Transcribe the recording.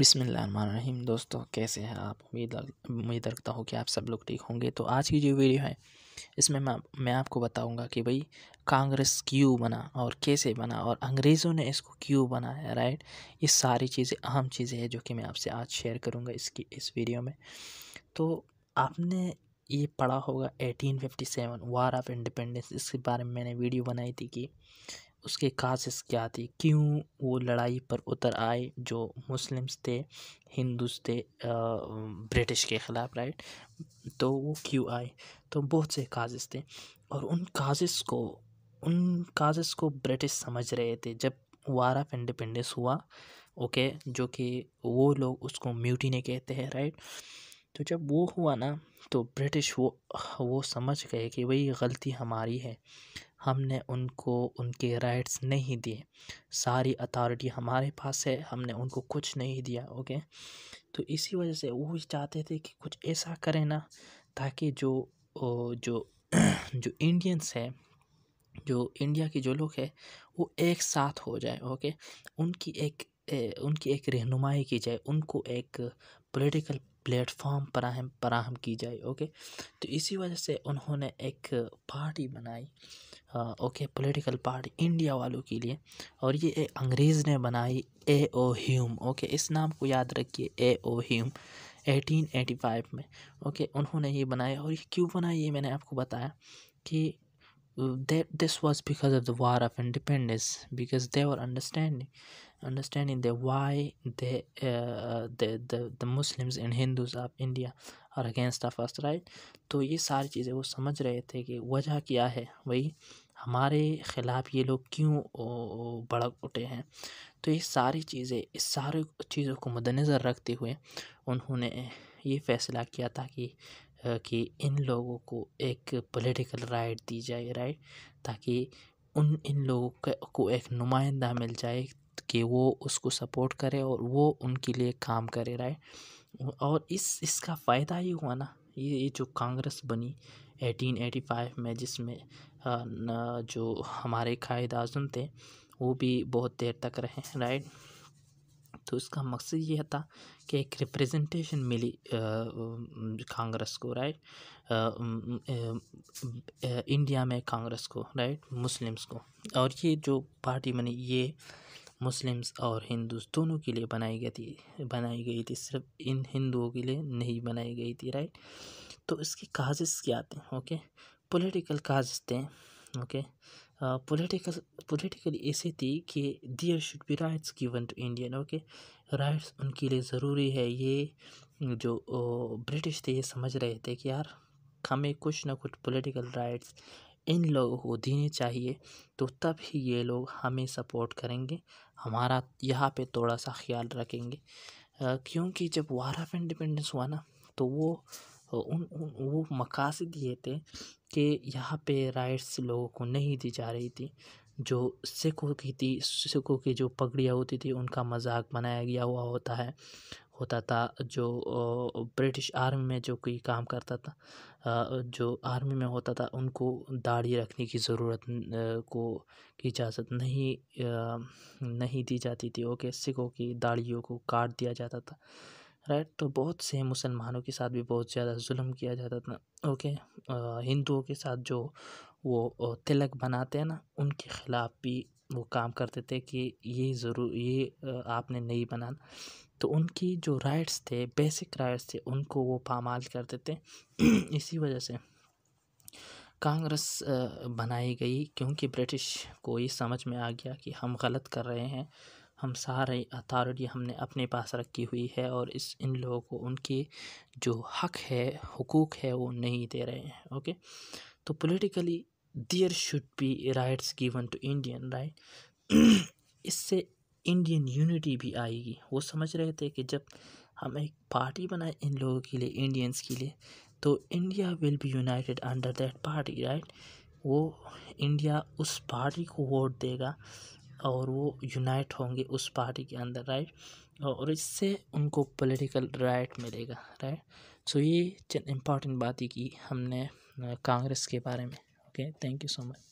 बिसमीम दोस्तों कैसे हैं आप उम्मीद उम्मीद रखता हूँ कि आप सब लोग ठीक होंगे तो आज की जो वीडियो है इसमें मैं मैं आपको बताऊंगा कि भाई कांग्रेस क्यों बना और कैसे बना और अंग्रेज़ों ने इसको क्यों बनाया राइट ये सारी चीज़ें अहम चीज़ें हैं जो कि मैं आपसे आज शेयर करूँगा इसकी इस वीडियो में तो आपने ये पढ़ा होगा एटीन वार ऑफ इंडिपेंडेंस इसके बारे में मैंने वीडियो बनाई थी कि उसके काशिश क्या थी क्यों वो लड़ाई पर उतर आए जो मुस्लिम्स थे हिंदूस थे ब्रिटिश के ख़िलाफ़ राइट तो वो क्यों आए तो बहुत से काजिज़ थे और उन काजिश को उन काजिश को ब्रिटिश समझ रहे थे जब वार ऑफ इंडिपेंडेंस हुआ ओके जो कि वो लोग उसको म्यूटी ने कहते हैं राइट तो जब वो हुआ ना तो ब्रिटिश वो वो समझ गए कि वही गलती हमारी है हमने उनको उनके राइट्स नहीं दिए सारी अथॉरिटी हमारे पास है हमने उनको कुछ नहीं दिया ओके तो इसी वजह से वो चाहते थे कि कुछ ऐसा करें ना ताकि जो जो जो इंडियंस है जो इंडिया के जो लोग हैं वो एक साथ हो जाए ओके उनकी एक ए, उनकी एक रहनुमाई की जाए उनको एक पॉलिटिकल प्लेटफॉर्म फराहम फराहम की जाए ओके तो इसी वजह से उन्होंने एक पार्टी बनाई आ, ओके पॉलिटिकल पार्टी इंडिया वालों के लिए और ये अंग्रेज़ ने बनाई ए ओ ह्यूम ओके इस नाम को याद रखिए ए ओ ह्यूम 1885 में ओके उन्होंने ये बनाया और ये क्यों बनाई ये मैंने आपको बताया कि this was because of the war of independence because they were understanding understanding the why the, uh, the the the Muslims and Hindus of India are against of us right तो ये सारी चीज़ें वो समझ रहे थे कि वजह क्या है वही हमारे ख़िलाफ़ ये लोग क्यों भड़क उठे हैं तो ये सारी चीज़ें इस सारे चीज़ों को मद्दनज़र रखते हुए उन्होंने ये फ़ैसला किया था कि कि इन लोगों को एक पॉलिटिकल राइट दी जाए राइट ताकि उन इन लोगों को एक नुमाइंदा मिल जाए एक कि वो उसको सपोर्ट करे और वो उनके लिए काम करे राइट और इस इसका फ़ायदा ही हुआ ना ये ये जो कांग्रेस बनी 1885 में जिसमें जो हमारे कायद आजम थे वो भी बहुत देर तक रहे राइट तो इसका मकसद यह था कि एक रिप्रेजेंटेशन मिली कांग्रेस को राइट इंडिया में कांग्रेस को राइट मुस्लिम्स को और ये जो पार्टी बनी ये मुस्लिम्स और हिंदू दोनों के लिए बनाई गई थी बनाई गई थी सिर्फ इन हिंदुओं के लिए नहीं बनाई गई थी राइट तो इसके काजिश क्या थे ओके पॉलिटिकल काजिश थे ओके पॉलिटिकल पोलिटिकल ऐसे थी कि there should be rights given to Indian okay rights उनके लिए ज़रूरी है ये जो ब्रिटिश थे ये समझ रहे थे कि यार हमें कुछ ना कुछ पॉलिटिकल राइट्स इन लोगों को देने चाहिए तो तब ही ये लोग हमें सपोर्ट करेंगे हमारा यहाँ पे थोड़ा सा ख्याल रखेंगे क्योंकि जब वार ऑफ इंडिपेंडेंस हुआ ना तो वो उन, उन वो मकासद ये थे कि यहाँ पे राइट्स लोगों को नहीं दी जा रही थी जो सिखों की थी सिखों की जो पगड़ियाँ होती थी उनका मजाक बनाया गया हुआ होता है होता था जो ब्रिटिश आर्मी में जो कोई काम करता था जो आर्मी में होता था उनको दाढ़ी रखने की ज़रूरत को की इजाज़त नहीं नहीं दी जाती थी ओके सिखों की दाढ़ियों को काट दिया जाता था राइट तो बहुत से मुसलमानों के साथ भी बहुत ज़्यादा जुल्म किया जाता था ओके हिंदुओं के साथ जो वो तिलक बनाते हैं ना उनके ख़िलाफ़ भी वो काम करते थे कि ये ज़रूर ये आपने नहीं बनाना तो उनकी जो राइट्स थे बेसिक राइट्स थे उनको वो पामाल कर देते इसी वजह से कांग्रेस बनाई गई क्योंकि ब्रिटिश को ये समझ में आ गया कि हम गलत कर रहे हैं हम सारी अथॉरिटी हमने अपने पास रखी हुई है और इस इन लोगों को उनकी जो हक है हकूक़ है वो नहीं दे रहे हैं ओके तो politically there should be rights given to Indian right इससे इंडियन यूनिटी भी आएगी वो समझ रहे थे कि जब हम एक पार्टी बनाए इन लोगों के लिए इंडियंस के लिए तो India will be united under that party right वो इंडिया उस पार्टी को वोट देगा और वो यूनाइट होंगे उस पार्टी के अंदर राइट और इससे उनको पॉलिटिकल राइट मिलेगा राइट सो ये ये इम्पॉर्टेंट बात ही की हमने कांग्रेस के बारे में okay thank you so much